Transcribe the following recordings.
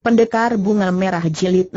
Pendekar Bunga Merah Jilid 6.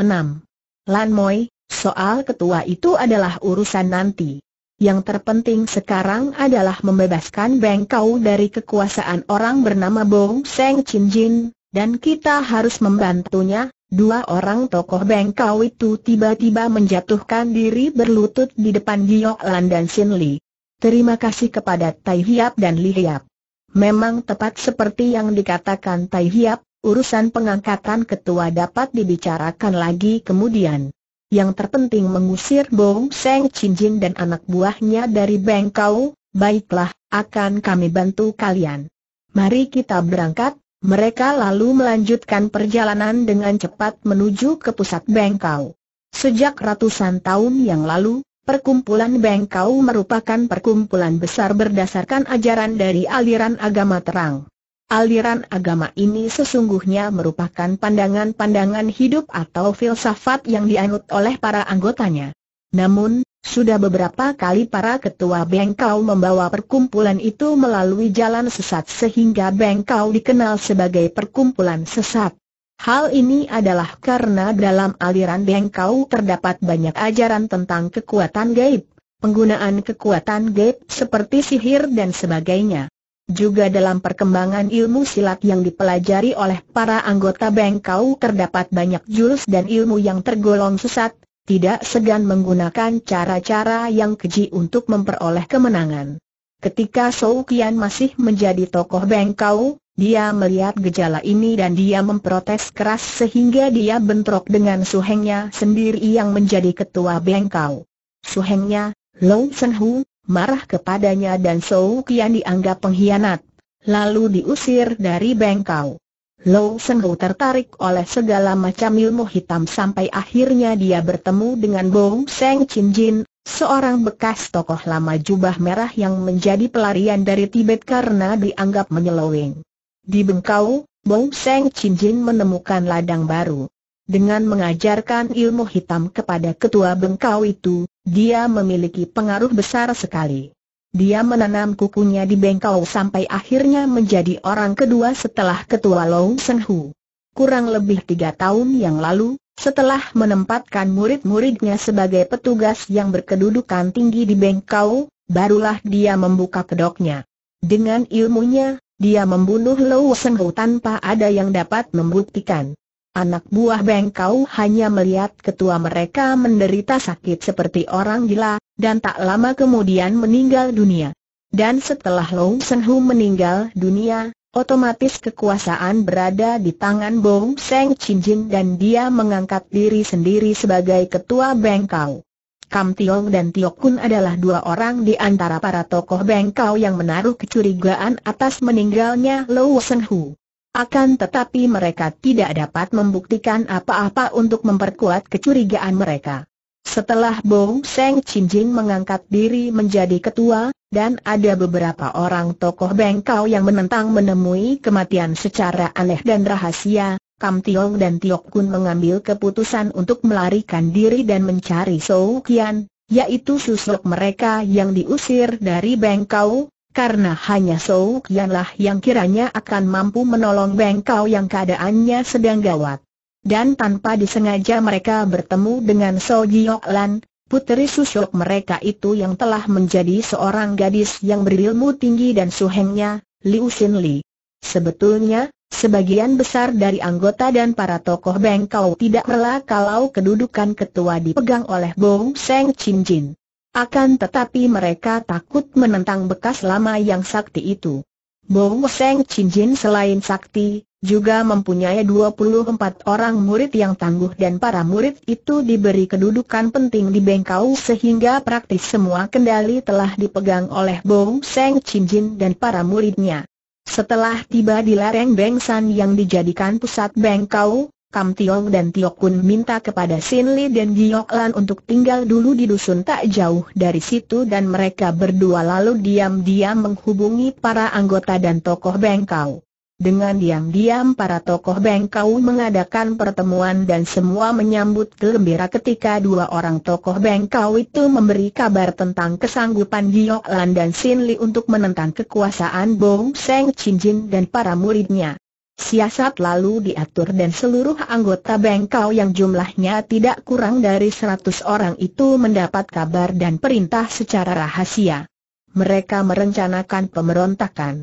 Lan Moi, soal ketua itu adalah urusan nanti. Yang terpenting sekarang adalah membebaskan Bengkau dari kekuasaan orang bernama Bong Seng Chin Jin, dan kita harus membantunya. Dua orang tokoh Bengkau itu tiba-tiba menjatuhkan diri berlutut di depan Giyok Lan dan Sin Li. Terima kasih kepada Tai Hiap dan Li Hiap. Memang tepat seperti yang dikatakan Tai Hiap, urusan pengangkatan ketua dapat dibicarakan lagi kemudian. Yang terpenting mengusir Bong Seng Chinjin dan anak buahnya dari Bengkau, baiklah, akan kami bantu kalian. Mari kita berangkat, mereka lalu melanjutkan perjalanan dengan cepat menuju ke pusat Bengkau. Sejak ratusan tahun yang lalu, perkumpulan Bengkau merupakan perkumpulan besar berdasarkan ajaran dari aliran agama terang. Aliran agama ini sesungguhnya merupakan pandangan-pandangan hidup atau filsafat yang dianut oleh para anggotanya. Namun, sudah beberapa kali para ketua Bengkau membawa perkumpulan itu melalui jalan sesat sehingga Bengkau dikenal sebagai perkumpulan sesat. Hal ini adalah karena dalam aliran Bengkau terdapat banyak ajaran tentang kekuatan gaib, penggunaan kekuatan gaib seperti sihir dan sebagainya. Juga dalam perkembangan ilmu silat yang dipelajari oleh para anggota Bengkau terdapat banyak jurus dan ilmu yang tergolong sesat, tidak segan menggunakan cara-cara yang keji untuk memperoleh kemenangan. Ketika Sou Kian masih menjadi tokoh Bengkau, dia melihat gejala ini dan dia memprotes keras sehingga dia bentrok dengan suhengnya sendiri yang menjadi ketua Bengkau. Suhengnya, Lou Sen Hu, marah kepadanya dan Sou Kian dianggap pengkhianat, lalu diusir dari Bengkau. Lou Senhu tertarik oleh segala macam ilmu hitam sampai akhirnya dia bertemu dengan Bo Seng Chin Jin, seorang bekas tokoh lama jubah merah yang menjadi pelarian dari Tibet karena dianggap menyeloweng. Di Bengkau, Bo Seng Chin Jin menemukan ladang baru. Dengan mengajarkan ilmu hitam kepada ketua Bengkau itu, dia memiliki pengaruh besar sekali. Dia menanam kukunya di Bengkau sampai akhirnya menjadi orang kedua setelah ketua Lou Seng Hu. Kurang lebih tiga tahun yang lalu, setelah menempatkan murid-muridnya sebagai petugas yang berkedudukan tinggi di Bengkau, barulah dia membuka kedoknya. Dengan ilmunya, dia membunuh Lou Seng Hu tanpa ada yang dapat membuktikan. Anak buah Bengkau hanya melihat ketua mereka menderita sakit seperti orang gila, dan tak lama kemudian meninggal dunia. Dan setelah Long Seng Hu meninggal dunia, otomatis kekuasaan berada di tangan Bong Seng Chin Jin dan dia mengangkat diri sendiri sebagai ketua Bengkau. Kam Tiong dan Tio Kun adalah dua orang di antara para tokoh Bengkau yang menaruh kecurigaan atas meninggalnya Lou Seng Hu. Akan tetapi mereka tidak dapat membuktikan apa-apa untuk memperkuat kecurigaan mereka. Setelah Bong Seng Jing mengangkat diri menjadi ketua, dan ada beberapa orang tokoh bengkau yang menentang menemui kematian secara aneh dan rahasia, Kam Tiong dan Tiok Kun mengambil keputusan untuk melarikan diri dan mencari Sou Kian, yaitu susuk mereka yang diusir dari bengkau, karena hanya Sou Kianlah yang kiranya akan mampu menolong Beng yang keadaannya sedang gawat. Dan tanpa disengaja mereka bertemu dengan Sou Giok Lan, puteri susuk mereka itu yang telah menjadi seorang gadis yang berilmu tinggi dan suhengnya, Liu Xin Li. Sebetulnya, sebagian besar dari anggota dan para tokoh Beng tidak rela kalau kedudukan ketua dipegang oleh Bo Seng Chin Jin. Akan tetapi mereka takut menentang bekas lama yang sakti itu. Bong Seng Jin selain sakti, juga mempunyai 24 orang murid yang tangguh dan para murid itu diberi kedudukan penting di Bengkau sehingga praktis semua kendali telah dipegang oleh Bong Seng Jin dan para muridnya. Setelah tiba di lereng Bengsan yang dijadikan pusat Bengkau, Kam Tiong dan Tiok Kun minta kepada Sin Li dan Giok Lan untuk tinggal dulu di dusun tak jauh dari situ dan mereka berdua lalu diam-diam menghubungi para anggota dan tokoh bengkau. Dengan diam-diam para tokoh bengkau mengadakan pertemuan dan semua menyambut gembira ketika dua orang tokoh bengkau itu memberi kabar tentang kesanggupan Giok Lan dan Sin Li untuk menentang kekuasaan Bong Seng Chin Jin dan para muridnya. Siasat lalu diatur dan seluruh anggota bengkau yang jumlahnya tidak kurang dari 100 orang itu mendapat kabar dan perintah secara rahasia. Mereka merencanakan pemberontakan.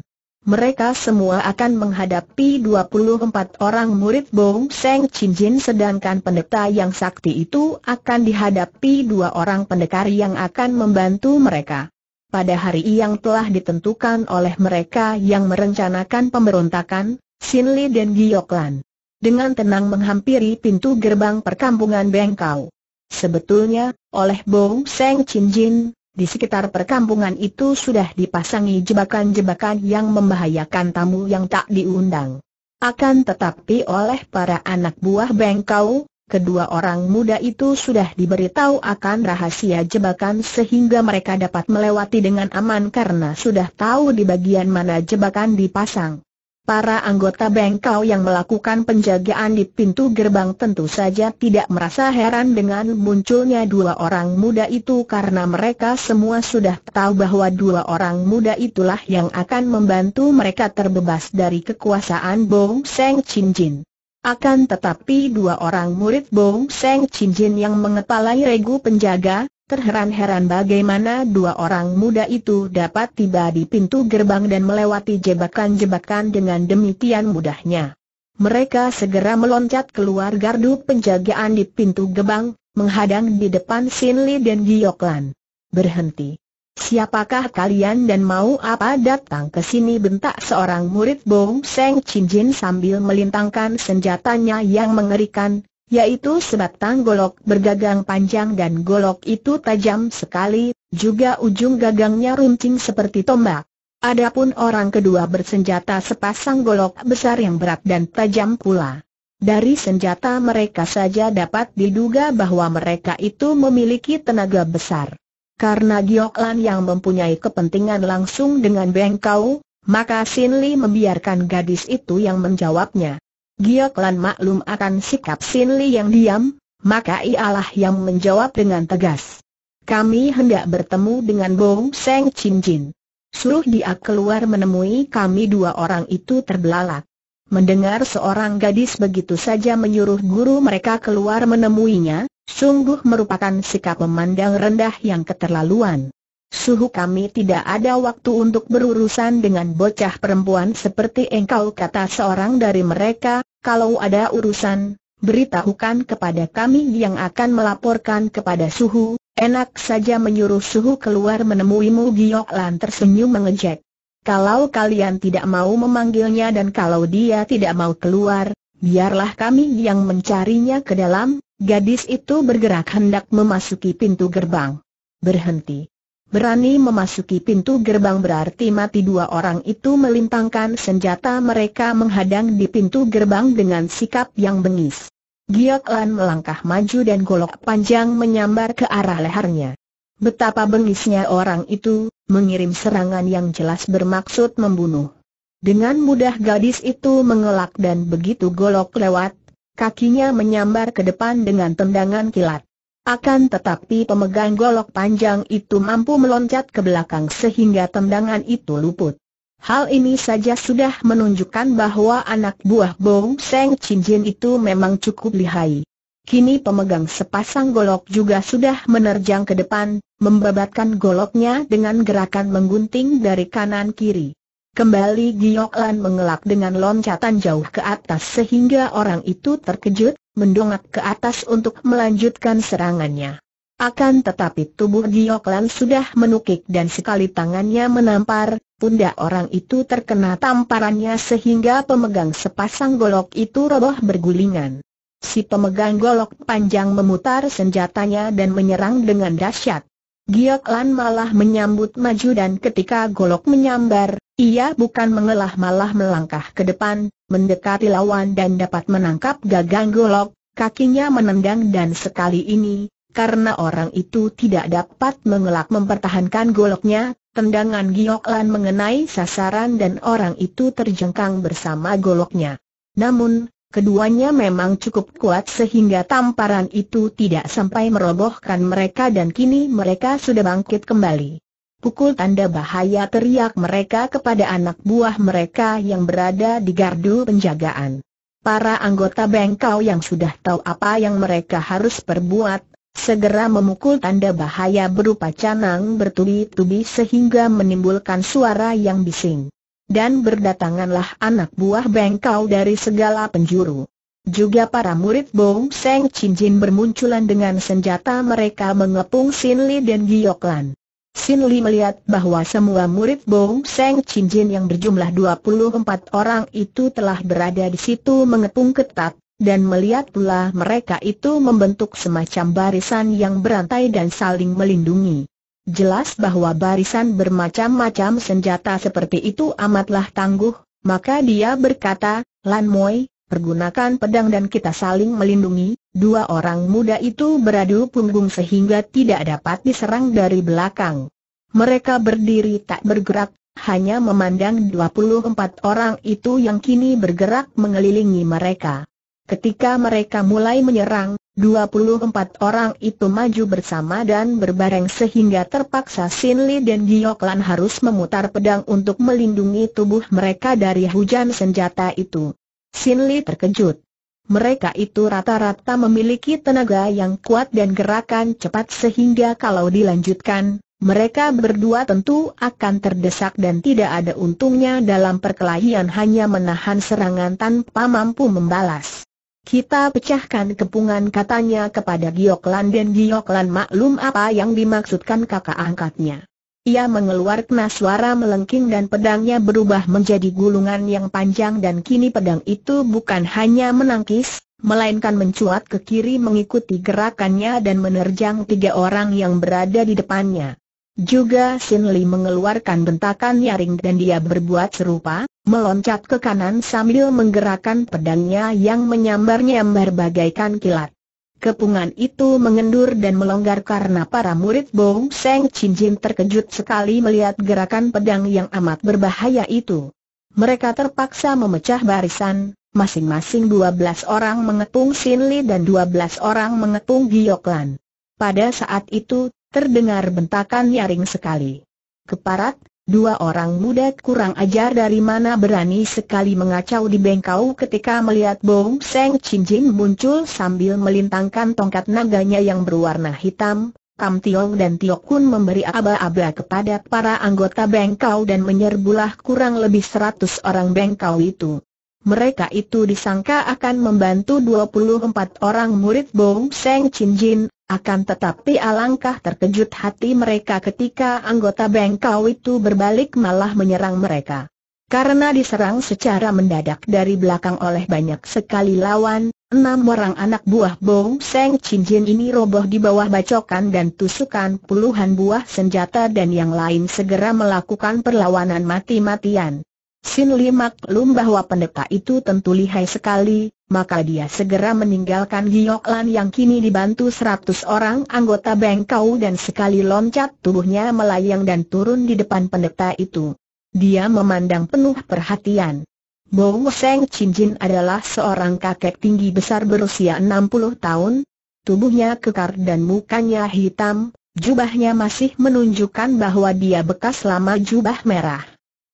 Mereka semua akan menghadapi 24 orang murid Bong Seng Chin Jin sedangkan pendeta yang sakti itu akan dihadapi dua orang pendekar yang akan membantu mereka. Pada hari yang telah ditentukan oleh mereka yang merencanakan pemberontakan, Sin Li dan Gioklan. Dengan tenang menghampiri pintu gerbang perkampungan Bengkau. Sebetulnya, oleh Bo Seng Chin Jin, di sekitar perkampungan itu sudah dipasangi jebakan-jebakan yang membahayakan tamu yang tak diundang. Akan tetapi oleh para anak buah Bengkau, kedua orang muda itu sudah diberitahu akan rahasia jebakan sehingga mereka dapat melewati dengan aman karena sudah tahu di bagian mana jebakan dipasang. Para anggota bengkau yang melakukan penjagaan di pintu gerbang tentu saja tidak merasa heran dengan munculnya dua orang muda itu karena mereka semua sudah tahu bahwa dua orang muda itulah yang akan membantu mereka terbebas dari kekuasaan Bong Seng Chin Jin. Akan tetapi dua orang murid Bong Seng Chin Jin yang mengepalai regu penjaga, Terheran-heran bagaimana dua orang muda itu dapat tiba di pintu gerbang dan melewati jebakan-jebakan dengan demikian mudahnya. Mereka segera meloncat keluar gardu penjagaan di pintu gerbang, menghadang di depan Sin Li dan Gioklan. Berhenti. Siapakah kalian dan mau apa datang ke sini bentak seorang murid Bong Seng Chin Jin sambil melintangkan senjatanya yang mengerikan, yaitu sebatang golok bergagang panjang dan golok itu tajam sekali, juga ujung gagangnya runcing seperti tombak. Adapun orang kedua bersenjata sepasang golok besar yang berat dan tajam pula. Dari senjata mereka saja dapat diduga bahwa mereka itu memiliki tenaga besar. Karena Giok Lan yang mempunyai kepentingan langsung dengan Bengkau, maka Sin Li membiarkan gadis itu yang menjawabnya. Gioklan maklum akan sikap Sin Li yang diam, maka ialah yang menjawab dengan tegas. Kami hendak bertemu dengan Bong Seng Chin Jin. Suruh dia keluar menemui kami dua orang itu terbelalak. Mendengar seorang gadis begitu saja menyuruh guru mereka keluar menemuinya, sungguh merupakan sikap memandang rendah yang keterlaluan. Suhu kami tidak ada waktu untuk berurusan dengan bocah perempuan seperti engkau kata seorang dari mereka, kalau ada urusan, beritahukan kepada kami yang akan melaporkan kepada Suhu, enak saja menyuruh Suhu keluar menemuimu Giok Lan tersenyum mengejek. Kalau kalian tidak mau memanggilnya dan kalau dia tidak mau keluar, biarlah kami yang mencarinya ke dalam, gadis itu bergerak hendak memasuki pintu gerbang. Berhenti. Berani memasuki pintu gerbang berarti mati dua orang itu melintangkan senjata mereka menghadang di pintu gerbang dengan sikap yang bengis. Giok Lan melangkah maju dan golok panjang menyambar ke arah lehernya. Betapa bengisnya orang itu, mengirim serangan yang jelas bermaksud membunuh. Dengan mudah gadis itu mengelak dan begitu golok lewat, kakinya menyambar ke depan dengan tendangan kilat. Akan tetapi pemegang golok panjang itu mampu meloncat ke belakang sehingga tendangan itu luput. Hal ini saja sudah menunjukkan bahwa anak buah Bong Seng Jin itu memang cukup lihai. Kini pemegang sepasang golok juga sudah menerjang ke depan, membabatkan goloknya dengan gerakan menggunting dari kanan kiri. Kembali Gioklan mengelak dengan loncatan jauh ke atas sehingga orang itu terkejut, mendongak ke atas untuk melanjutkan serangannya. Akan tetapi tubuh Gioklan sudah menukik dan sekali tangannya menampar, pundak orang itu terkena tamparannya sehingga pemegang sepasang golok itu roboh bergulingan. Si pemegang golok panjang memutar senjatanya dan menyerang dengan dahsyat. Giok Lan malah menyambut maju dan ketika golok menyambar, ia bukan mengelah malah melangkah ke depan, mendekati lawan dan dapat menangkap gagang golok, kakinya menendang dan sekali ini, karena orang itu tidak dapat mengelak mempertahankan goloknya, tendangan Giok Lan mengenai sasaran dan orang itu terjengkang bersama goloknya. Namun, Keduanya memang cukup kuat sehingga tamparan itu tidak sampai merobohkan mereka dan kini mereka sudah bangkit kembali. Pukul tanda bahaya teriak mereka kepada anak buah mereka yang berada di gardu penjagaan. Para anggota bengkau yang sudah tahu apa yang mereka harus perbuat, segera memukul tanda bahaya berupa canang bertubi-tubi sehingga menimbulkan suara yang bising dan berdatanganlah anak buah bengkau dari segala penjuru. Juga para murid Bong Seng Chin Jin bermunculan dengan senjata mereka mengepung Sin Li dan Gioklan. Sin Li melihat bahwa semua murid Bong Seng Chin Jin yang berjumlah 24 orang itu telah berada di situ mengepung ketat, dan melihat pula mereka itu membentuk semacam barisan yang berantai dan saling melindungi jelas bahwa barisan bermacam-macam senjata seperti itu amatlah tangguh, maka dia berkata, Lan Moi, pergunakan pedang dan kita saling melindungi, dua orang muda itu beradu punggung sehingga tidak dapat diserang dari belakang. Mereka berdiri tak bergerak, hanya memandang 24 orang itu yang kini bergerak mengelilingi mereka. Ketika mereka mulai menyerang, 24 orang itu maju bersama dan berbareng sehingga terpaksa Sin Li dan Gioklan harus memutar pedang untuk melindungi tubuh mereka dari hujan senjata itu. Sin Li terkejut. Mereka itu rata-rata memiliki tenaga yang kuat dan gerakan cepat sehingga kalau dilanjutkan, mereka berdua tentu akan terdesak dan tidak ada untungnya dalam perkelahian hanya menahan serangan tanpa mampu membalas. Kita pecahkan kepungan katanya kepada Gioklan dan Gioklan maklum apa yang dimaksudkan kakak angkatnya. Ia mengeluarkan suara melengking dan pedangnya berubah menjadi gulungan yang panjang dan kini pedang itu bukan hanya menangkis, melainkan mencuat ke kiri mengikuti gerakannya dan menerjang tiga orang yang berada di depannya. Juga Sin Li mengeluarkan bentakan nyaring dan dia berbuat serupa, meloncat ke kanan sambil menggerakkan pedangnya yang menyambar-nyambar bagaikan kilat. Kepungan itu mengendur dan melonggar karena para murid Bong Seng Chin Jin terkejut sekali melihat gerakan pedang yang amat berbahaya itu. Mereka terpaksa memecah barisan, masing-masing 12 orang mengepung Sin Li dan 12 orang mengepung Giyok Lan. Pada saat itu, Terdengar bentakan nyaring sekali. Keparat, dua orang muda kurang ajar dari mana berani sekali mengacau di bengkau ketika melihat Bong Seng Chin muncul sambil melintangkan tongkat naganya yang berwarna hitam, Kam Tiong dan Tiok Kun memberi aba-aba kepada para anggota bengkau dan menyerbulah kurang lebih seratus orang bengkau itu. Mereka itu disangka akan membantu 24 orang murid Bong Seng Chin Jin, akan tetapi alangkah terkejut hati mereka ketika anggota bengkau itu berbalik malah menyerang mereka. Karena diserang secara mendadak dari belakang oleh banyak sekali lawan, enam orang anak buah Bong Seng Jin ini roboh di bawah bacokan dan tusukan puluhan buah senjata dan yang lain segera melakukan perlawanan mati-matian. Sin Li maklum bahwa pendeta itu tentu lihai sekali, maka dia segera meninggalkan Giok Lan yang kini dibantu seratus orang anggota Bengkau dan sekali loncat tubuhnya melayang dan turun di depan pendeta itu. Dia memandang penuh perhatian. Bo Seng Chin Jin adalah seorang kakek tinggi besar berusia enam puluh tahun, tubuhnya kekar dan mukanya hitam, jubahnya masih menunjukkan bahwa dia bekas lama jubah merah.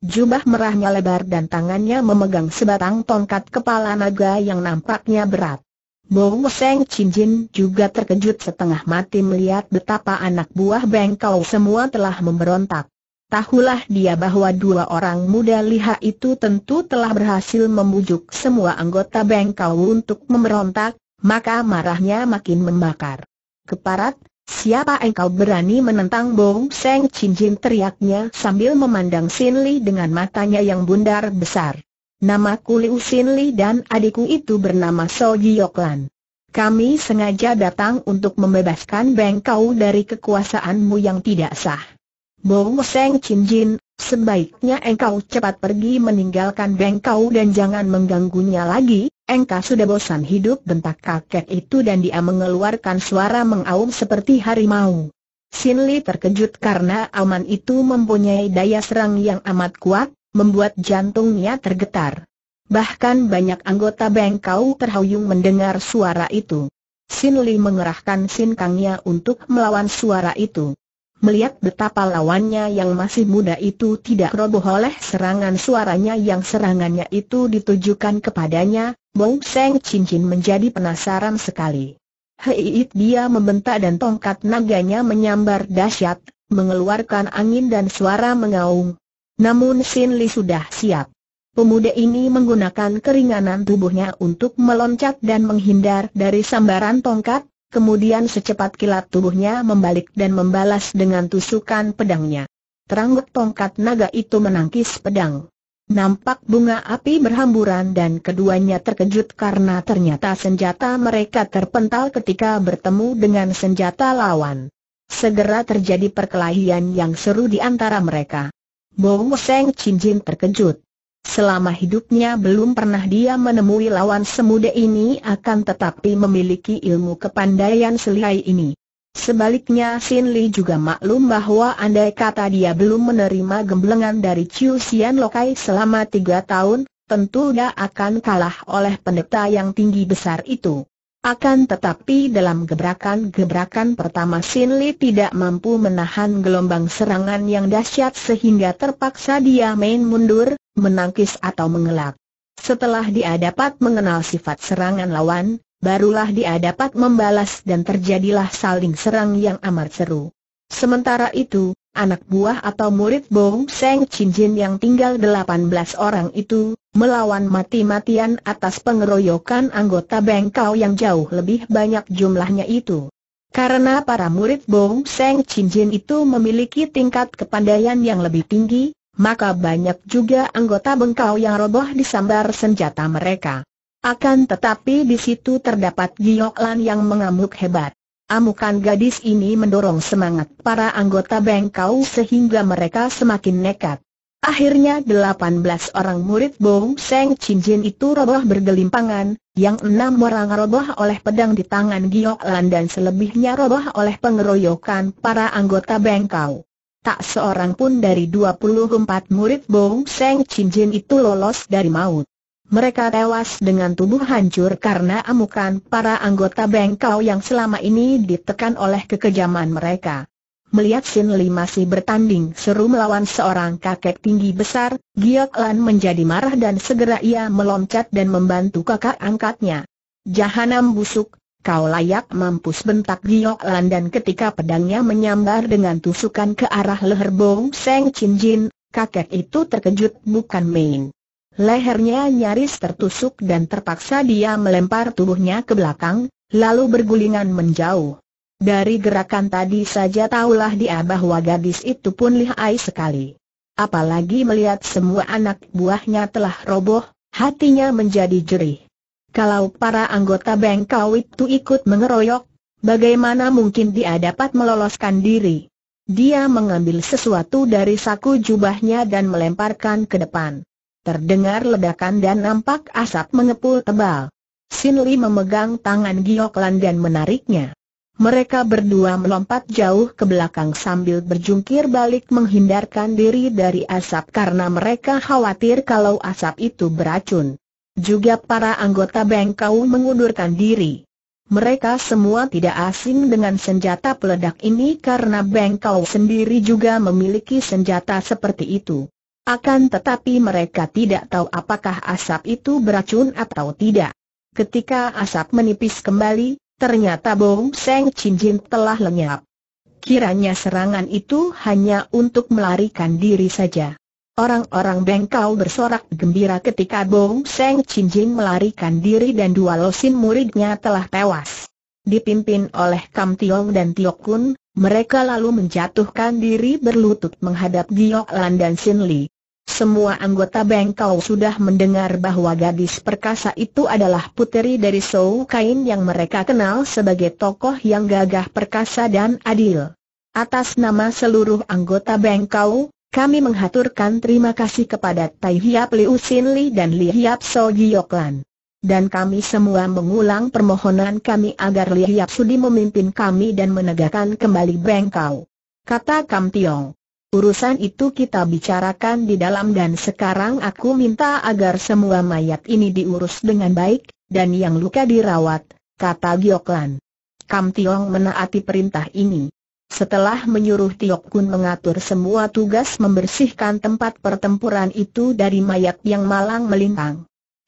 Jubah merahnya lebar dan tangannya memegang sebatang tongkat kepala naga yang nampaknya berat. Bong Seng Jin juga terkejut setengah mati melihat betapa anak buah bengkau semua telah memberontak. Tahulah dia bahwa dua orang muda liha itu tentu telah berhasil membujuk semua anggota bengkau untuk memberontak, maka marahnya makin membakar. Keparat, Siapa engkau berani menentang Bong Seng Chin Jin teriaknya sambil memandang Sin Li dengan matanya yang bundar besar. Nama Liu Sin Li dan adikku itu bernama So Giok Lan. Kami sengaja datang untuk membebaskan Beng Kau dari kekuasaanmu yang tidak sah. Bong Seng Chin Jin Sebaiknya engkau cepat pergi meninggalkan bengkau dan jangan mengganggunya lagi, engkau sudah bosan hidup bentak kakek itu dan dia mengeluarkan suara mengaum seperti harimau. Sin Li terkejut karena aman itu mempunyai daya serang yang amat kuat, membuat jantungnya tergetar. Bahkan banyak anggota bengkau terhuyung mendengar suara itu. Sin Li mengerahkan sin kangnya untuk melawan suara itu. Melihat betapa lawannya yang masih muda itu tidak roboh oleh serangan suaranya yang serangannya itu ditujukan kepadanya, Bong Seng Cincin menjadi penasaran sekali. Hei dia membentak dan tongkat naganya menyambar dahsyat, mengeluarkan angin dan suara mengaung. Namun Sin Li sudah siap. Pemuda ini menggunakan keringanan tubuhnya untuk meloncat dan menghindar dari sambaran tongkat, Kemudian secepat kilat tubuhnya membalik dan membalas dengan tusukan pedangnya. Teranggut tongkat naga itu menangkis pedang. Nampak bunga api berhamburan dan keduanya terkejut karena ternyata senjata mereka terpental ketika bertemu dengan senjata lawan. Segera terjadi perkelahian yang seru di antara mereka. Bowo Seng Chin Jin terkejut. Selama hidupnya belum pernah dia menemui lawan semuda ini akan tetapi memiliki ilmu kepandaian selihai ini. Sebaliknya Sin Li juga maklum bahwa andai kata dia belum menerima gemblengan dari Chiu Xian Lokai selama tiga tahun, tentu dia akan kalah oleh pendeta yang tinggi besar itu. Akan tetapi dalam gebrakan-gebrakan pertama Sin Li tidak mampu menahan gelombang serangan yang dahsyat sehingga terpaksa dia main mundur, menangkis atau mengelak. Setelah dia dapat mengenal sifat serangan lawan, barulah dia dapat membalas dan terjadilah saling serang yang amat seru. Sementara itu, anak buah atau murid Bong Seng Jin yang tinggal 18 orang itu, melawan mati-matian atas pengeroyokan anggota bengkau yang jauh lebih banyak jumlahnya itu. Karena para murid Bong Seng Jin itu memiliki tingkat kepandaian yang lebih tinggi, maka banyak juga anggota bengkau yang roboh disambar senjata mereka. Akan tetapi di situ terdapat Giok Lan yang mengamuk hebat. Amukan gadis ini mendorong semangat para anggota bengkau sehingga mereka semakin nekat. Akhirnya 18 orang murid Bong Seng Chin Jin itu roboh bergelimpangan, yang enam orang roboh oleh pedang di tangan Giok Lan dan selebihnya roboh oleh pengeroyokan para anggota bengkau tak seorang pun dari 24 murid Bong Seng Jin itu lolos dari maut. Mereka tewas dengan tubuh hancur karena amukan para anggota bengkau yang selama ini ditekan oleh kekejaman mereka. Melihat Sin Li masih bertanding seru melawan seorang kakek tinggi besar, Giok Lan menjadi marah dan segera ia meloncat dan membantu kakak angkatnya. Jahanam busuk, kau layak mampus bentak Giok Lan dan ketika pedangnya menyambar dengan tusukan ke arah leher Bong Seng Chin Jin, kakek itu terkejut bukan main. Lehernya nyaris tertusuk dan terpaksa dia melempar tubuhnya ke belakang, lalu bergulingan menjauh. Dari gerakan tadi saja taulah dia bahwa gadis itu pun lihai sekali. Apalagi melihat semua anak buahnya telah roboh, hatinya menjadi jerih. Kalau para anggota bengkau itu ikut mengeroyok, bagaimana mungkin dia dapat meloloskan diri? Dia mengambil sesuatu dari saku jubahnya dan melemparkan ke depan. Terdengar ledakan dan nampak asap mengepul tebal. Sin memegang tangan Gioklan dan menariknya. Mereka berdua melompat jauh ke belakang sambil berjungkir balik menghindarkan diri dari asap karena mereka khawatir kalau asap itu beracun. Juga para anggota Bengkau mengundurkan diri. Mereka semua tidak asing dengan senjata peledak ini karena Bengkau sendiri juga memiliki senjata seperti itu. Akan tetapi mereka tidak tahu apakah asap itu beracun atau tidak. Ketika asap menipis kembali, ternyata Bong Seng Cinjin telah lenyap. Kiranya serangan itu hanya untuk melarikan diri saja. Orang-orang bengkau bersorak gembira ketika Bong Seng Jin melarikan diri dan dua losin muridnya telah tewas. Dipimpin oleh Kam Tiong dan Tiok Kun, mereka lalu menjatuhkan diri berlutut menghadap Giok Lan dan Sin Li. Semua anggota bengkau sudah mendengar bahwa gadis perkasa itu adalah puteri dari Sou Kain yang mereka kenal sebagai tokoh yang gagah perkasa dan adil. Atas nama seluruh anggota bengkau, kami menghaturkan terima kasih kepada Tai Hiap Liu Sin Li dan Li Hiap So Giok Dan kami semua mengulang permohonan kami agar Li Hiap Sudi memimpin kami dan menegakkan kembali Bengkau. Kata Kam Tiong. Urusan itu kita bicarakan di dalam dan sekarang aku minta agar semua mayat ini diurus dengan baik, dan yang luka dirawat, kata Gioklan. Kam Tiong menaati perintah ini. Setelah menyuruh Tiok Kun mengatur semua tugas membersihkan tempat pertempuran itu dari mayat yang malang melintang.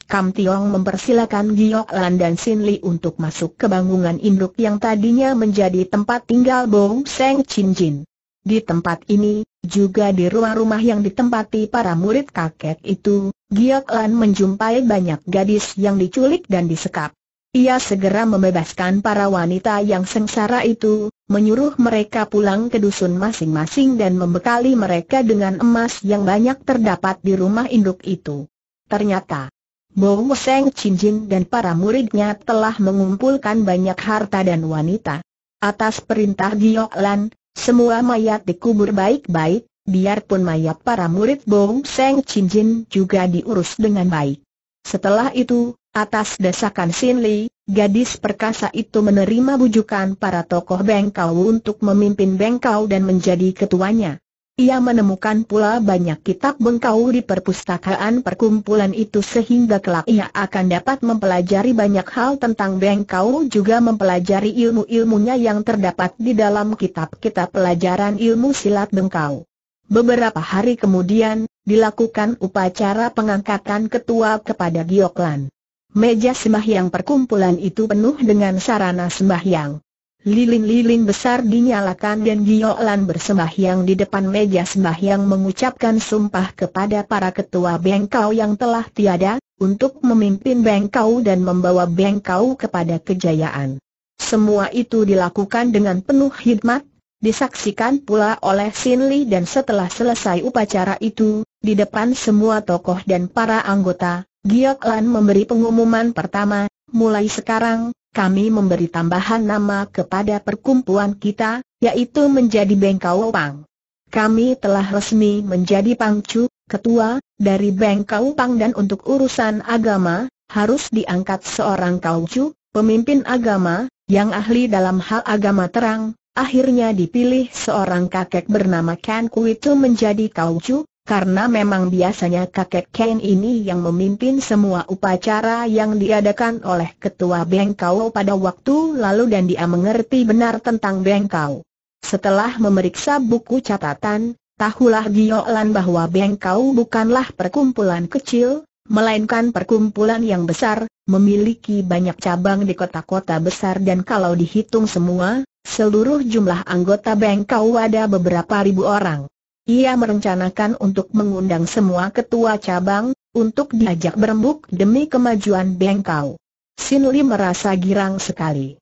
Kam Tiong mempersilakan Giok Lan dan Sin Li untuk masuk ke bangunan induk yang tadinya menjadi tempat tinggal Bong Seng Chin Jin. Di tempat ini, juga di rumah-rumah yang ditempati para murid kakek itu, Giok Lan menjumpai banyak gadis yang diculik dan disekap. Ia segera membebaskan para wanita yang sengsara itu, menyuruh mereka pulang ke dusun masing-masing dan membekali mereka dengan emas yang banyak terdapat di rumah induk itu. Ternyata, Bowo Seng Jin dan para muridnya telah mengumpulkan banyak harta dan wanita. Atas perintah Giok Lan, semua mayat dikubur baik-baik, biarpun mayat para murid Bowo Seng Jin juga diurus dengan baik. Setelah itu, Atas desakan Sin Li, gadis perkasa itu menerima bujukan para tokoh Bengkau untuk memimpin Bengkau dan menjadi ketuanya. Ia menemukan pula banyak kitab Bengkau di perpustakaan perkumpulan itu sehingga kelak ia akan dapat mempelajari banyak hal tentang Bengkau juga mempelajari ilmu-ilmunya yang terdapat di dalam kitab-kitab pelajaran ilmu silat Bengkau. Beberapa hari kemudian, dilakukan upacara pengangkatan ketua kepada Gioklan. Meja sembahyang perkumpulan itu penuh dengan sarana sembahyang. Lilin-lilin besar dinyalakan dan Giyolan bersembahyang di depan meja sembahyang mengucapkan sumpah kepada para ketua bengkau yang telah tiada, untuk memimpin bengkau dan membawa bengkau kepada kejayaan. Semua itu dilakukan dengan penuh hikmat, disaksikan pula oleh Sin Li dan setelah selesai upacara itu, di depan semua tokoh dan para anggota, Giok Lan memberi pengumuman pertama, mulai sekarang, kami memberi tambahan nama kepada perkumpulan kita, yaitu menjadi Bengkau Pang. Kami telah resmi menjadi Pangcu, ketua, dari Bengkau Pang dan untuk urusan agama, harus diangkat seorang Kaucu, pemimpin agama, yang ahli dalam hal agama terang, akhirnya dipilih seorang kakek bernama Kan Kui itu menjadi Kaucu, karena memang biasanya kakek Ken ini yang memimpin semua upacara yang diadakan oleh ketua Bengkau pada waktu lalu dan dia mengerti benar tentang Bengkau. Setelah memeriksa buku catatan, tahulah Giolan bahwa Bengkau bukanlah perkumpulan kecil, melainkan perkumpulan yang besar, memiliki banyak cabang di kota-kota besar dan kalau dihitung semua, seluruh jumlah anggota Bengkau ada beberapa ribu orang. Ia merencanakan untuk mengundang semua ketua cabang, untuk diajak berembuk demi kemajuan Bengkau. Sin Li merasa girang sekali.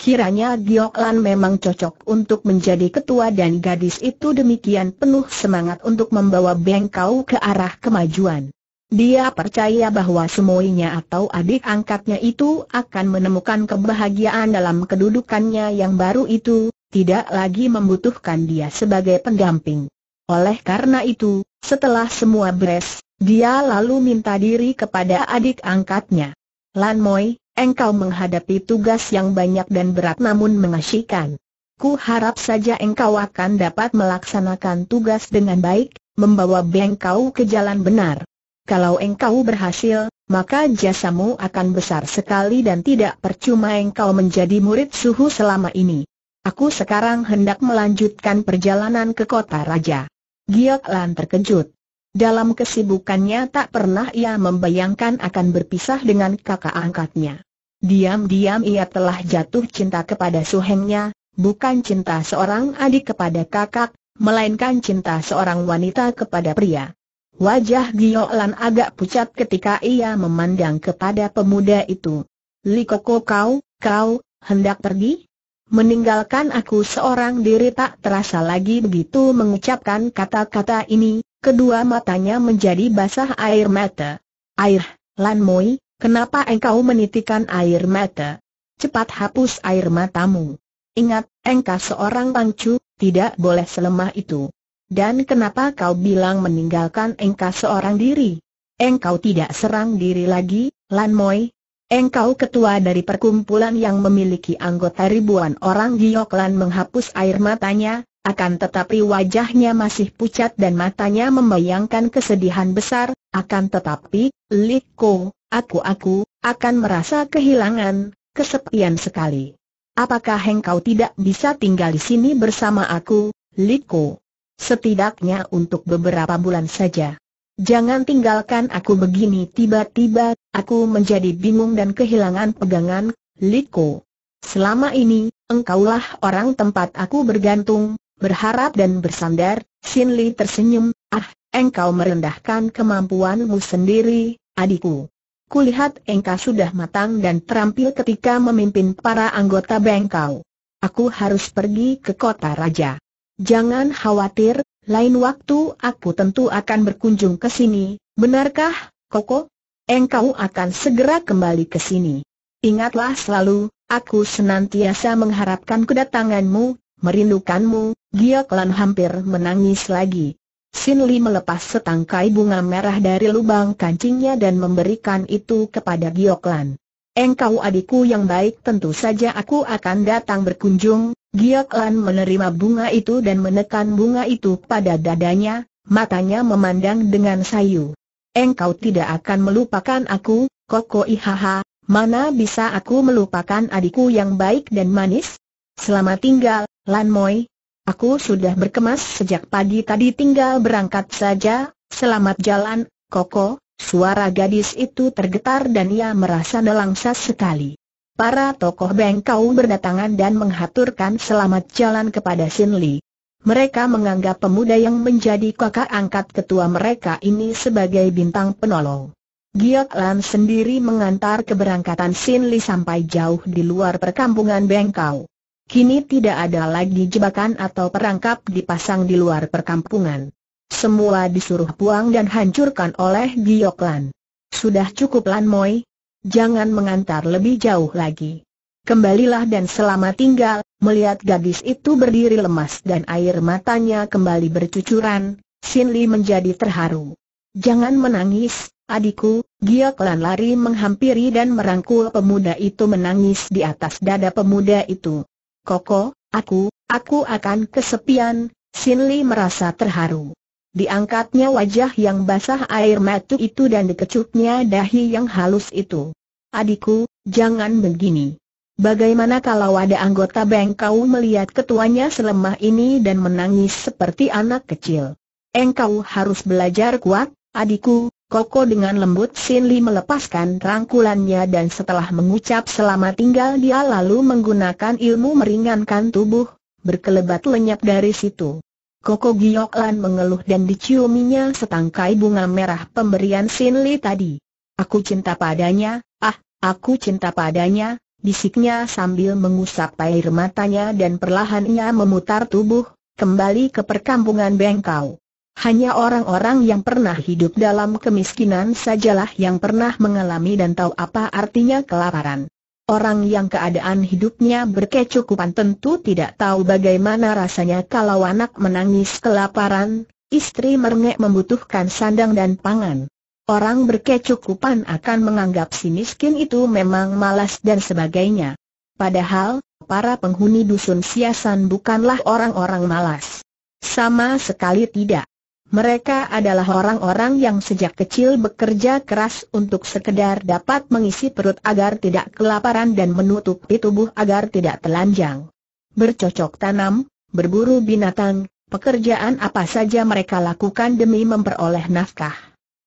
Kiranya Giok Lan memang cocok untuk menjadi ketua dan gadis itu demikian penuh semangat untuk membawa Bengkau ke arah kemajuan. Dia percaya bahwa semuanya atau adik angkatnya itu akan menemukan kebahagiaan dalam kedudukannya yang baru itu, tidak lagi membutuhkan dia sebagai pendamping. Oleh karena itu, setelah semua beres, dia lalu minta diri kepada adik angkatnya. Lan Moi, engkau menghadapi tugas yang banyak dan berat namun mengasyikan. Ku harap saja engkau akan dapat melaksanakan tugas dengan baik, membawa bengkau ke jalan benar. Kalau engkau berhasil, maka jasamu akan besar sekali dan tidak percuma engkau menjadi murid suhu selama ini. Aku sekarang hendak melanjutkan perjalanan ke kota raja. Giok Lan terkejut. Dalam kesibukannya tak pernah ia membayangkan akan berpisah dengan kakak angkatnya. Diam-diam ia telah jatuh cinta kepada suhengnya, bukan cinta seorang adik kepada kakak, melainkan cinta seorang wanita kepada pria. Wajah Gio Lan agak pucat ketika ia memandang kepada pemuda itu. Koko kau, kau, hendak pergi? meninggalkan aku seorang diri tak terasa lagi begitu mengucapkan kata-kata ini, kedua matanya menjadi basah air mata. Air, Lan Moi, kenapa engkau menitikan air mata? Cepat hapus air matamu. Ingat, engkau seorang pangcu, tidak boleh selemah itu. Dan kenapa kau bilang meninggalkan engkau seorang diri? Engkau tidak serang diri lagi, Lan Moi, Engkau ketua dari perkumpulan yang memiliki anggota ribuan orang Gioklan menghapus air matanya, akan tetapi wajahnya masih pucat dan matanya membayangkan kesedihan besar, akan tetapi, Liko, aku-aku, akan merasa kehilangan, kesepian sekali. Apakah engkau tidak bisa tinggal di sini bersama aku, Liko? Setidaknya untuk beberapa bulan saja. Jangan tinggalkan aku begini tiba-tiba, aku menjadi bingung dan kehilangan pegangan, Liko. Selama ini, engkaulah orang tempat aku bergantung, berharap dan bersandar, Shin Li tersenyum, ah, engkau merendahkan kemampuanmu sendiri, adikku. Kulihat engkau sudah matang dan terampil ketika memimpin para anggota bengkau. Aku harus pergi ke kota raja. Jangan khawatir, lain waktu aku tentu akan berkunjung ke sini, benarkah, Koko? Engkau akan segera kembali ke sini. Ingatlah selalu, aku senantiasa mengharapkan kedatanganmu, merindukanmu, Gioklan hampir menangis lagi. Sin Li melepas setangkai bunga merah dari lubang kancingnya dan memberikan itu kepada Gioklan. Engkau adikku yang baik tentu saja aku akan datang berkunjung, Giok Lan menerima bunga itu dan menekan bunga itu pada dadanya, matanya memandang dengan sayu. Engkau tidak akan melupakan aku, Koko Ihaha, mana bisa aku melupakan adikku yang baik dan manis? Selamat tinggal, Lan Moi. Aku sudah berkemas sejak pagi tadi tinggal berangkat saja, selamat jalan, Koko. Suara gadis itu tergetar dan ia merasa nelangsa sekali. Para tokoh Bengkau berdatangan dan menghaturkan selamat jalan kepada Sin Li. Mereka menganggap pemuda yang menjadi kakak angkat ketua mereka ini sebagai bintang penolong. Giok Lan sendiri mengantar keberangkatan Sin Li sampai jauh di luar perkampungan Bengkau. Kini tidak ada lagi jebakan atau perangkap dipasang di luar perkampungan. Semua disuruh buang dan hancurkan oleh Giok Lan. Sudah cukup Lan Moi, jangan mengantar lebih jauh lagi. Kembalilah dan selama tinggal, melihat gadis itu berdiri lemas dan air matanya kembali bercucuran, Sin Li menjadi terharu. Jangan menangis, adikku, Gia Klan lari menghampiri dan merangkul pemuda itu menangis di atas dada pemuda itu. Koko, aku, aku akan kesepian, Sin Li merasa terharu. Diangkatnya wajah yang basah air mata itu dan dikecupnya dahi yang halus itu. Adikku, jangan begini. Bagaimana kalau ada anggota bengkau melihat ketuanya selemah ini dan menangis seperti anak kecil? Engkau harus belajar kuat, adikku, Koko dengan lembut Sin Li melepaskan rangkulannya dan setelah mengucap selamat tinggal dia lalu menggunakan ilmu meringankan tubuh, berkelebat lenyap dari situ. Koko gioklan mengeluh dan diciuminya setangkai bunga merah pemberian Sin Li tadi. Aku cinta padanya, ah, aku cinta padanya, bisiknya sambil mengusap air matanya dan perlahan ia memutar tubuh, kembali ke perkampungan Bengkau. Hanya orang-orang yang pernah hidup dalam kemiskinan sajalah yang pernah mengalami dan tahu apa artinya kelaparan. Orang yang keadaan hidupnya berkecukupan tentu tidak tahu bagaimana rasanya kalau anak menangis kelaparan, istri merengek membutuhkan sandang dan pangan. Orang berkecukupan akan menganggap si miskin itu memang malas dan sebagainya. Padahal, para penghuni dusun siasan bukanlah orang-orang malas. Sama sekali tidak. Mereka adalah orang-orang yang sejak kecil bekerja keras untuk sekedar dapat mengisi perut agar tidak kelaparan dan menutupi tubuh agar tidak telanjang. Bercocok tanam, berburu binatang, pekerjaan apa saja mereka lakukan demi memperoleh nafkah.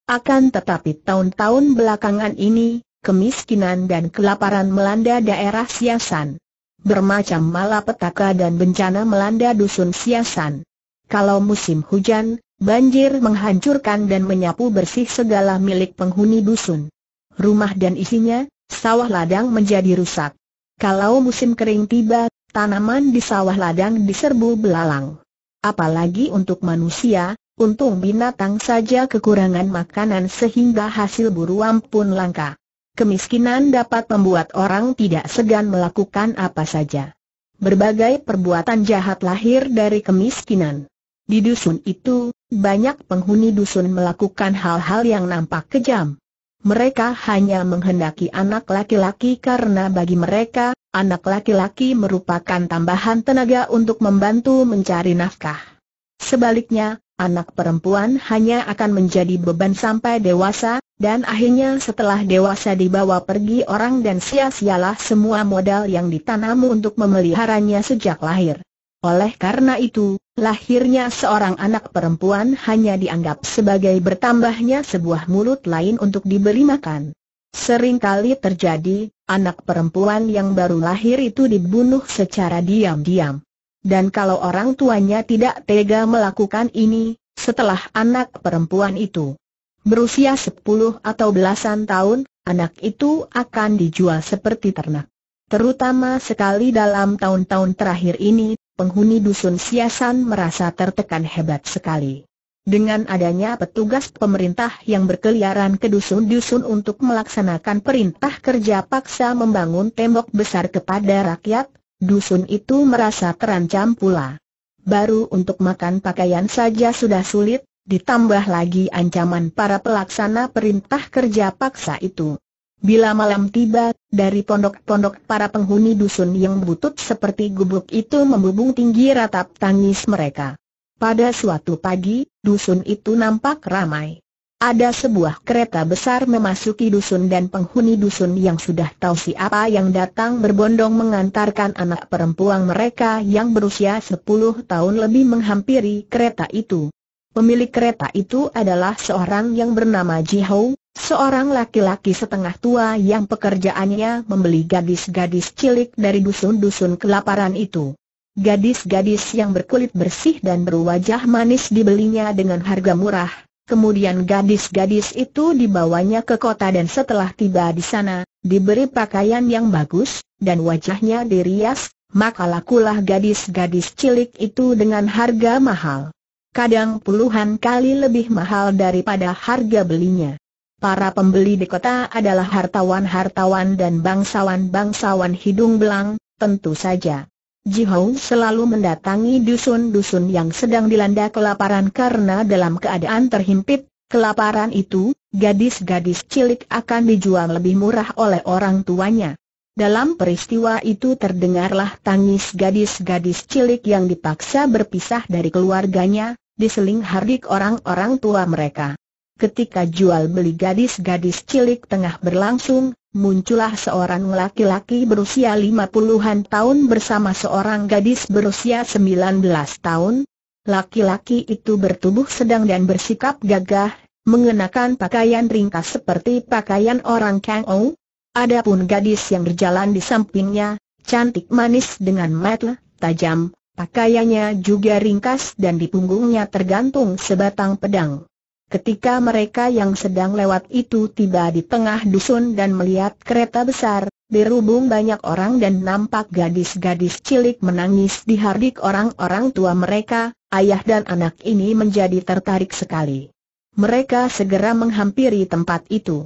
Akan tetapi tahun-tahun belakangan ini, kemiskinan dan kelaparan melanda daerah Siasan. Bermacam malapetaka dan bencana melanda dusun Siasan. Kalau musim hujan, Banjir menghancurkan dan menyapu bersih segala milik penghuni dusun. Rumah dan isinya, sawah ladang menjadi rusak. Kalau musim kering tiba, tanaman di sawah ladang diserbu belalang. Apalagi untuk manusia, untung binatang saja kekurangan makanan sehingga hasil buruan pun langka. Kemiskinan dapat membuat orang tidak segan melakukan apa saja. Berbagai perbuatan jahat lahir dari kemiskinan. Di dusun itu, banyak penghuni dusun melakukan hal-hal yang nampak kejam. Mereka hanya menghendaki anak laki-laki karena bagi mereka, anak laki-laki merupakan tambahan tenaga untuk membantu mencari nafkah. Sebaliknya, anak perempuan hanya akan menjadi beban sampai dewasa, dan akhirnya setelah dewasa dibawa pergi orang dan sia-sialah semua modal yang ditanam untuk memeliharanya sejak lahir. Oleh karena itu, lahirnya seorang anak perempuan hanya dianggap sebagai bertambahnya sebuah mulut lain untuk diberi makan. Seringkali terjadi, anak perempuan yang baru lahir itu dibunuh secara diam-diam. Dan kalau orang tuanya tidak tega melakukan ini, setelah anak perempuan itu berusia 10 atau belasan tahun, anak itu akan dijual seperti ternak. Terutama sekali dalam tahun-tahun terakhir ini, penghuni dusun Siasan merasa tertekan hebat sekali. Dengan adanya petugas pemerintah yang berkeliaran ke dusun-dusun untuk melaksanakan perintah kerja paksa membangun tembok besar kepada rakyat, dusun itu merasa terancam pula. Baru untuk makan pakaian saja sudah sulit, ditambah lagi ancaman para pelaksana perintah kerja paksa itu. Bila malam tiba, dari pondok-pondok para penghuni dusun yang butut seperti gubuk itu membubung tinggi ratap tangis mereka. Pada suatu pagi, dusun itu nampak ramai. Ada sebuah kereta besar memasuki dusun dan penghuni dusun yang sudah tahu siapa yang datang berbondong mengantarkan anak perempuan mereka yang berusia 10 tahun lebih menghampiri kereta itu. Pemilik kereta itu adalah seorang yang bernama Ji Hou, Seorang laki-laki setengah tua yang pekerjaannya membeli gadis-gadis cilik dari dusun-dusun kelaparan itu. Gadis-gadis yang berkulit bersih dan berwajah manis dibelinya dengan harga murah, kemudian gadis-gadis itu dibawanya ke kota dan setelah tiba di sana, diberi pakaian yang bagus, dan wajahnya dirias, maka lakulah gadis-gadis cilik itu dengan harga mahal. Kadang puluhan kali lebih mahal daripada harga belinya para pembeli di kota adalah hartawan-hartawan dan bangsawan-bangsawan hidung belang, tentu saja. Jihou selalu mendatangi dusun-dusun yang sedang dilanda kelaparan karena dalam keadaan terhimpit, kelaparan itu, gadis-gadis cilik akan dijual lebih murah oleh orang tuanya. Dalam peristiwa itu terdengarlah tangis gadis-gadis cilik yang dipaksa berpisah dari keluarganya, diseling hardik orang-orang tua mereka ketika jual beli gadis-gadis cilik tengah berlangsung, muncullah seorang laki-laki berusia lima puluhan tahun bersama seorang gadis berusia sembilan belas tahun. Laki-laki itu bertubuh sedang dan bersikap gagah, mengenakan pakaian ringkas seperti pakaian orang Kang Ou. Adapun gadis yang berjalan di sampingnya, cantik manis dengan mata tajam, pakaiannya juga ringkas dan di punggungnya tergantung sebatang pedang. Ketika mereka yang sedang lewat itu tiba di tengah dusun dan melihat kereta besar, dirubung banyak orang dan nampak gadis-gadis cilik menangis dihardik orang-orang tua mereka, ayah dan anak ini menjadi tertarik sekali. Mereka segera menghampiri tempat itu.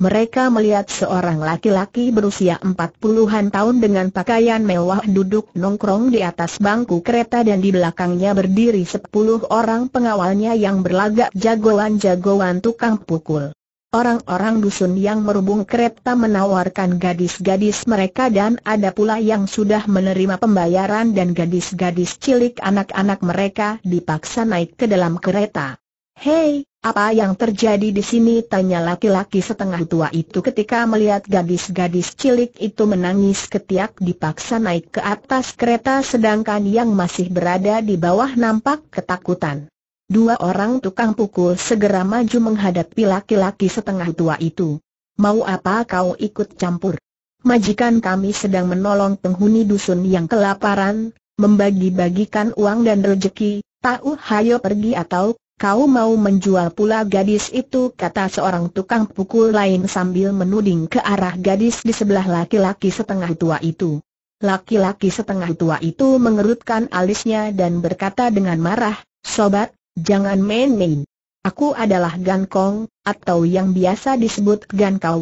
Mereka melihat seorang laki-laki berusia empat puluhan tahun dengan pakaian mewah duduk nongkrong di atas bangku kereta dan di belakangnya berdiri sepuluh orang pengawalnya yang berlagak jagoan-jagoan tukang pukul. Orang-orang dusun yang merubung kereta menawarkan gadis-gadis mereka dan ada pula yang sudah menerima pembayaran dan gadis-gadis cilik anak-anak mereka dipaksa naik ke dalam kereta. Hei, apa yang terjadi di sini? Tanya laki-laki setengah tua itu ketika melihat gadis-gadis cilik itu menangis ketiak dipaksa naik ke atas kereta sedangkan yang masih berada di bawah nampak ketakutan. Dua orang tukang pukul segera maju menghadapi laki-laki setengah tua itu. Mau apa kau ikut campur? Majikan kami sedang menolong penghuni dusun yang kelaparan, membagi-bagikan uang dan rejeki, tahu hayo pergi atau Kau mau menjual pula gadis itu kata seorang tukang pukul lain sambil menuding ke arah gadis di sebelah laki-laki setengah tua itu. Laki-laki setengah tua itu mengerutkan alisnya dan berkata dengan marah, Sobat, jangan main-main. Aku adalah Gan Kong, atau yang biasa disebut Gan Kau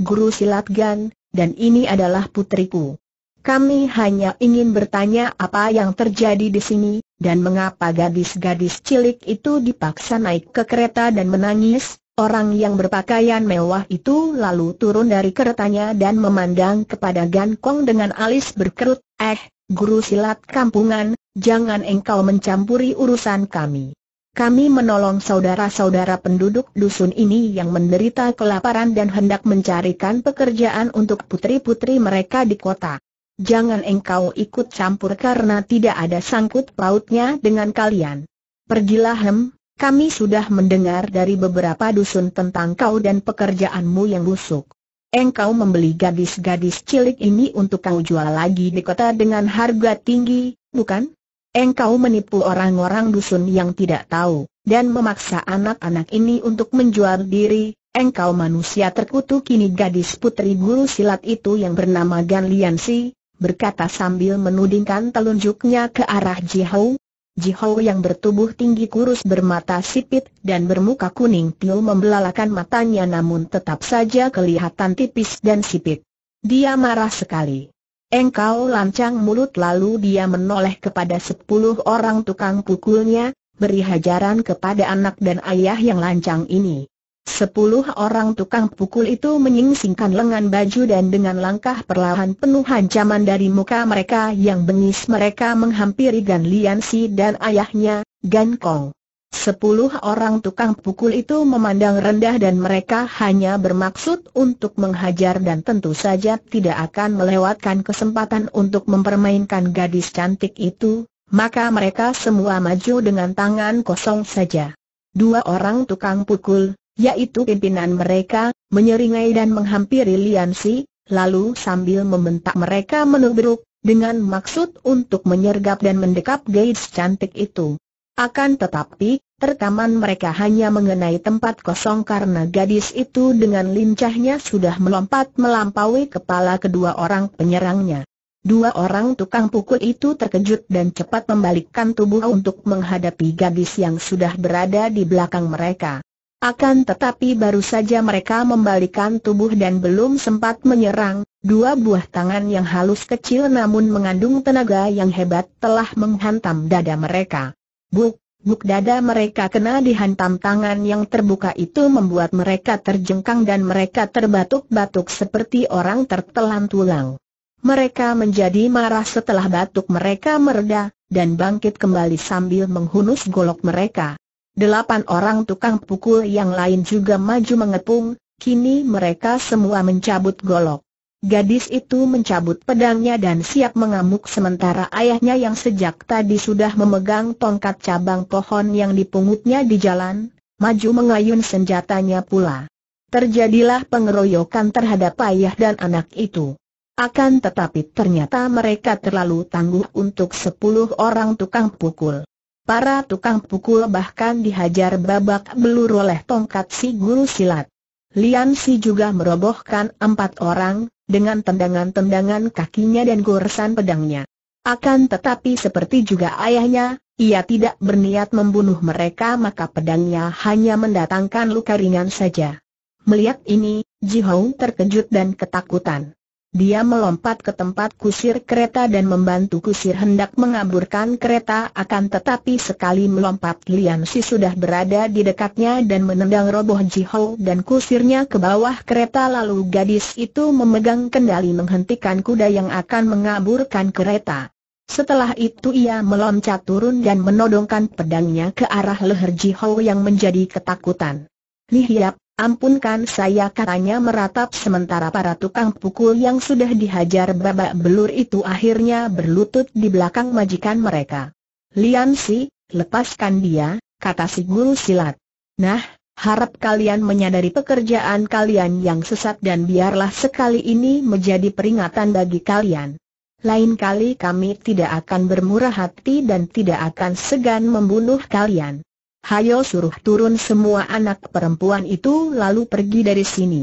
guru silat Gan, dan ini adalah putriku. Kami hanya ingin bertanya apa yang terjadi di sini, dan mengapa gadis-gadis cilik itu dipaksa naik ke kereta dan menangis, orang yang berpakaian mewah itu lalu turun dari keretanya dan memandang kepada Gan Kong dengan alis berkerut, eh, guru silat kampungan, jangan engkau mencampuri urusan kami. Kami menolong saudara-saudara penduduk dusun ini yang menderita kelaparan dan hendak mencarikan pekerjaan untuk putri-putri mereka di kota jangan engkau ikut campur karena tidak ada sangkut pautnya dengan kalian. Pergilah hem, kami sudah mendengar dari beberapa dusun tentang kau dan pekerjaanmu yang busuk. Engkau membeli gadis-gadis cilik ini untuk kau jual lagi di kota dengan harga tinggi, bukan? Engkau menipu orang-orang dusun yang tidak tahu, dan memaksa anak-anak ini untuk menjual diri, Engkau manusia terkutuk ini gadis putri guru silat itu yang bernama Gan Liansi, berkata sambil menudingkan telunjuknya ke arah Jihou. Jihou yang bertubuh tinggi kurus bermata sipit dan bermuka kuning pil membelalakan matanya namun tetap saja kelihatan tipis dan sipit. Dia marah sekali. Engkau lancang mulut lalu dia menoleh kepada sepuluh orang tukang pukulnya, beri hajaran kepada anak dan ayah yang lancang ini. Sepuluh orang tukang pukul itu menyingsingkan lengan baju dan dengan langkah perlahan penuh hancaman dari muka mereka yang bengis mereka menghampiri Gan Lian Si dan ayahnya, Gan Kong. Sepuluh orang tukang pukul itu memandang rendah dan mereka hanya bermaksud untuk menghajar dan tentu saja tidak akan melewatkan kesempatan untuk mempermainkan gadis cantik itu, maka mereka semua maju dengan tangan kosong saja. Dua orang tukang pukul, yaitu pimpinan mereka, menyeringai dan menghampiri Liansi, lalu sambil membentak mereka menubruk, dengan maksud untuk menyergap dan mendekap gadis cantik itu. Akan tetapi, terkaman mereka hanya mengenai tempat kosong karena gadis itu dengan lincahnya sudah melompat melampaui kepala kedua orang penyerangnya. Dua orang tukang pukul itu terkejut dan cepat membalikkan tubuh untuk menghadapi gadis yang sudah berada di belakang mereka. Akan tetapi baru saja mereka membalikan tubuh dan belum sempat menyerang, dua buah tangan yang halus kecil namun mengandung tenaga yang hebat telah menghantam dada mereka. Buk, buk dada mereka kena dihantam tangan yang terbuka itu membuat mereka terjengkang dan mereka terbatuk-batuk seperti orang tertelan tulang. Mereka menjadi marah setelah batuk mereka mereda, dan bangkit kembali sambil menghunus golok mereka. Delapan orang tukang pukul yang lain juga maju mengepung, kini mereka semua mencabut golok. Gadis itu mencabut pedangnya dan siap mengamuk sementara ayahnya yang sejak tadi sudah memegang tongkat cabang pohon yang dipungutnya di jalan, maju mengayun senjatanya pula. Terjadilah pengeroyokan terhadap ayah dan anak itu. Akan tetapi ternyata mereka terlalu tangguh untuk sepuluh orang tukang pukul. Para tukang pukul bahkan dihajar babak belur oleh tongkat si guru silat. Lian Si juga merobohkan empat orang, dengan tendangan-tendangan kakinya dan goresan pedangnya. Akan tetapi seperti juga ayahnya, ia tidak berniat membunuh mereka maka pedangnya hanya mendatangkan luka ringan saja. Melihat ini, Ji Hong terkejut dan ketakutan. Dia melompat ke tempat kusir kereta dan membantu kusir hendak mengaburkan kereta akan tetapi sekali melompat Lian Si sudah berada di dekatnya dan menendang roboh Jihou dan kusirnya ke bawah kereta lalu gadis itu memegang kendali menghentikan kuda yang akan mengaburkan kereta. Setelah itu ia meloncat turun dan menodongkan pedangnya ke arah leher Jihou yang menjadi ketakutan. Lihiap, Ampunkan saya katanya meratap sementara para tukang pukul yang sudah dihajar babak belur itu akhirnya berlutut di belakang majikan mereka. Lian Si, lepaskan dia, kata si guru silat. Nah, harap kalian menyadari pekerjaan kalian yang sesat dan biarlah sekali ini menjadi peringatan bagi kalian. Lain kali kami tidak akan bermurah hati dan tidak akan segan membunuh kalian. Hayo suruh turun semua anak perempuan itu lalu pergi dari sini.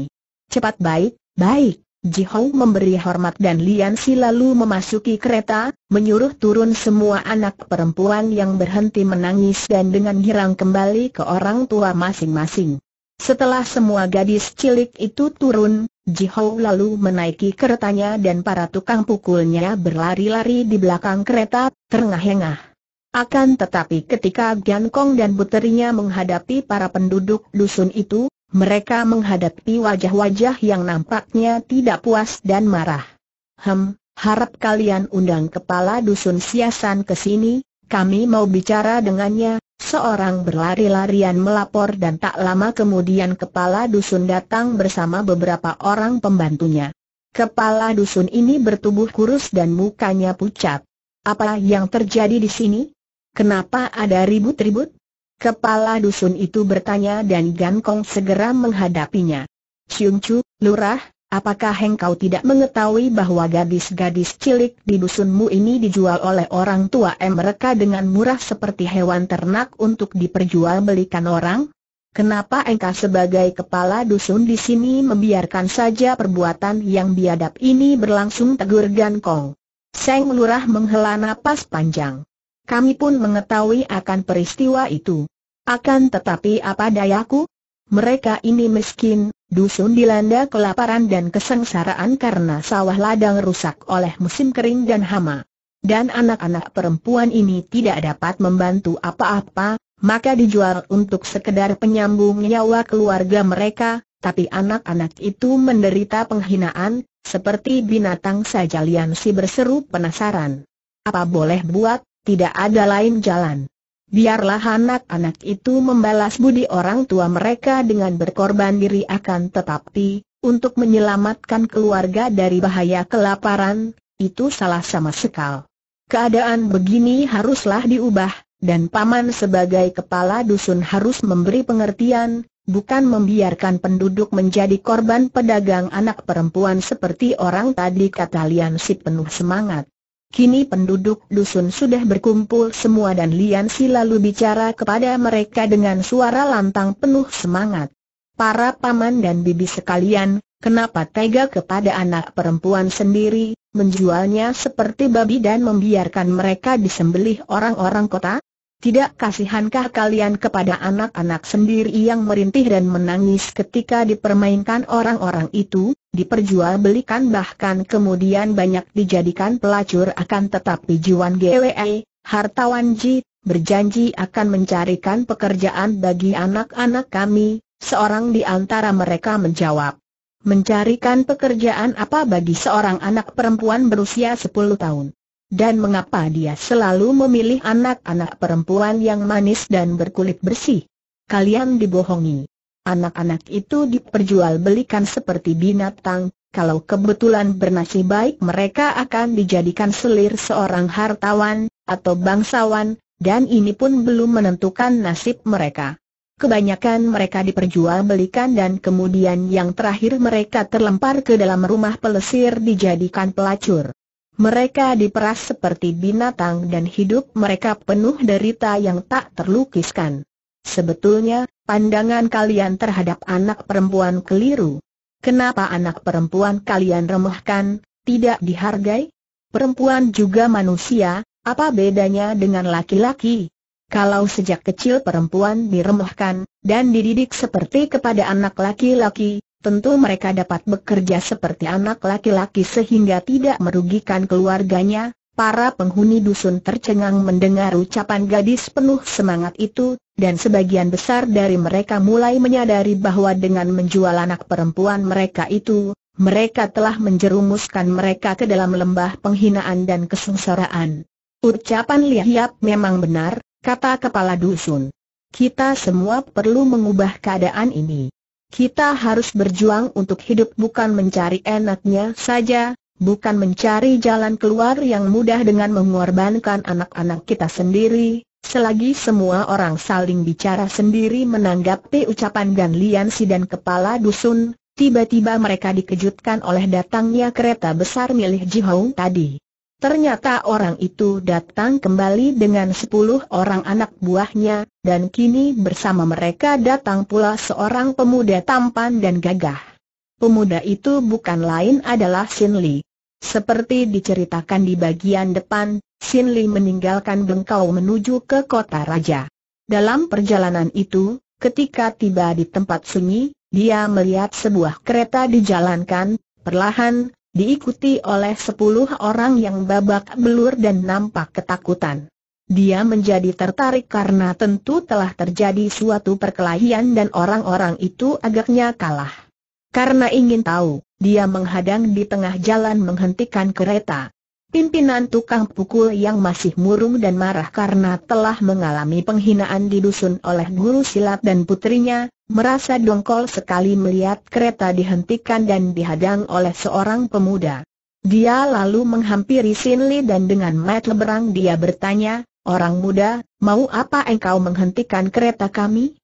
Cepat baik, baik. Jihong memberi hormat dan Lian lalu memasuki kereta, menyuruh turun semua anak perempuan yang berhenti menangis dan dengan girang kembali ke orang tua masing-masing. Setelah semua gadis cilik itu turun, Jihou lalu menaiki keretanya dan para tukang pukulnya berlari-lari di belakang kereta, terengah-engah. Akan tetapi ketika Gan Kong dan puterinya menghadapi para penduduk dusun itu, mereka menghadapi wajah-wajah yang nampaknya tidak puas dan marah. Hem, harap kalian undang kepala dusun siasan ke sini, kami mau bicara dengannya, seorang berlari-larian melapor dan tak lama kemudian kepala dusun datang bersama beberapa orang pembantunya. Kepala dusun ini bertubuh kurus dan mukanya pucat. Apa yang terjadi di sini? Kenapa ada ribut-ribut? Kepala dusun itu bertanya dan Gan Kong segera menghadapinya. Siung Chu, lurah, apakah engkau tidak mengetahui bahwa gadis-gadis cilik di dusunmu ini dijual oleh orang tua mereka dengan murah seperti hewan ternak untuk diperjualbelikan orang? Kenapa engkau sebagai kepala dusun di sini membiarkan saja perbuatan yang biadab ini berlangsung tegur Gan Kong? Seng lurah menghela napas panjang. Kami pun mengetahui akan peristiwa itu. Akan tetapi apa dayaku? Mereka ini miskin, dusun dilanda kelaparan dan kesengsaraan karena sawah ladang rusak oleh musim kering dan hama. Dan anak-anak perempuan ini tidak dapat membantu apa-apa, maka dijual untuk sekedar penyambung nyawa keluarga mereka, tapi anak-anak itu menderita penghinaan, seperti binatang saja Lian Si berseru penasaran. Apa boleh buat, tidak ada lain jalan. Biarlah anak-anak itu membalas budi orang tua mereka dengan berkorban diri akan tetapi, untuk menyelamatkan keluarga dari bahaya kelaparan, itu salah sama sekal. Keadaan begini haruslah diubah, dan Paman sebagai kepala dusun harus memberi pengertian, bukan membiarkan penduduk menjadi korban pedagang anak perempuan seperti orang tadi kata Lian si penuh semangat. Kini penduduk dusun sudah berkumpul semua dan Lian Si lalu bicara kepada mereka dengan suara lantang penuh semangat. Para paman dan bibi sekalian, kenapa tega kepada anak perempuan sendiri, menjualnya seperti babi dan membiarkan mereka disembelih orang-orang kota? Tidak kasihankah kalian kepada anak-anak sendiri yang merintih dan menangis ketika dipermainkan orang-orang itu, diperjualbelikan bahkan kemudian banyak dijadikan pelacur akan tetapi Juan GWE, hartawan Ji, berjanji akan mencarikan pekerjaan bagi anak-anak kami, seorang di antara mereka menjawab. Mencarikan pekerjaan apa bagi seorang anak perempuan berusia 10 tahun? dan mengapa dia selalu memilih anak-anak perempuan yang manis dan berkulit bersih. Kalian dibohongi. Anak-anak itu diperjualbelikan seperti binatang, kalau kebetulan bernasib baik mereka akan dijadikan selir seorang hartawan, atau bangsawan, dan ini pun belum menentukan nasib mereka. Kebanyakan mereka diperjualbelikan dan kemudian yang terakhir mereka terlempar ke dalam rumah pelesir dijadikan pelacur. Mereka diperas seperti binatang dan hidup mereka penuh derita yang tak terlukiskan. Sebetulnya, pandangan kalian terhadap anak perempuan keliru. Kenapa anak perempuan kalian remahkan, tidak dihargai? Perempuan juga manusia, apa bedanya dengan laki-laki? Kalau sejak kecil perempuan diremehkan, dan dididik seperti kepada anak laki-laki, tentu mereka dapat bekerja seperti anak laki-laki sehingga tidak merugikan keluarganya. Para penghuni dusun tercengang mendengar ucapan gadis penuh semangat itu, dan sebagian besar dari mereka mulai menyadari bahwa dengan menjual anak perempuan mereka itu, mereka telah menjerumuskan mereka ke dalam lembah penghinaan dan kesengsaraan. Ucapan liyap Hiap memang benar, kata kepala dusun. Kita semua perlu mengubah keadaan ini. Kita harus berjuang untuk hidup bukan mencari enaknya saja, bukan mencari jalan keluar yang mudah dengan mengorbankan anak-anak kita sendiri. Selagi semua orang saling bicara sendiri menanggapi ucapan Gan Lian dan kepala dusun, tiba-tiba mereka dikejutkan oleh datangnya kereta besar milik Jihong tadi. Ternyata orang itu datang kembali dengan sepuluh orang anak buahnya, dan kini bersama mereka datang pula seorang pemuda tampan dan gagah. Pemuda itu bukan lain adalah Sin Li. Seperti diceritakan di bagian depan, Sin Li meninggalkan Bengkau menuju ke kota raja. Dalam perjalanan itu, ketika tiba di tempat sunyi, dia melihat sebuah kereta dijalankan, perlahan, diikuti oleh sepuluh orang yang babak belur dan nampak ketakutan. Dia menjadi tertarik karena tentu telah terjadi suatu perkelahian dan orang-orang itu agaknya kalah. Karena ingin tahu, dia menghadang di tengah jalan menghentikan kereta. Pimpinan tukang pukul yang masih murung dan marah karena telah mengalami penghinaan di dusun oleh guru silat dan putrinya, merasa dongkol sekali melihat kereta dihentikan dan dihadang oleh seorang pemuda. Dia lalu menghampiri Sinli dan dengan mat leberang dia bertanya, Orang muda, mau apa engkau menghentikan kereta kami?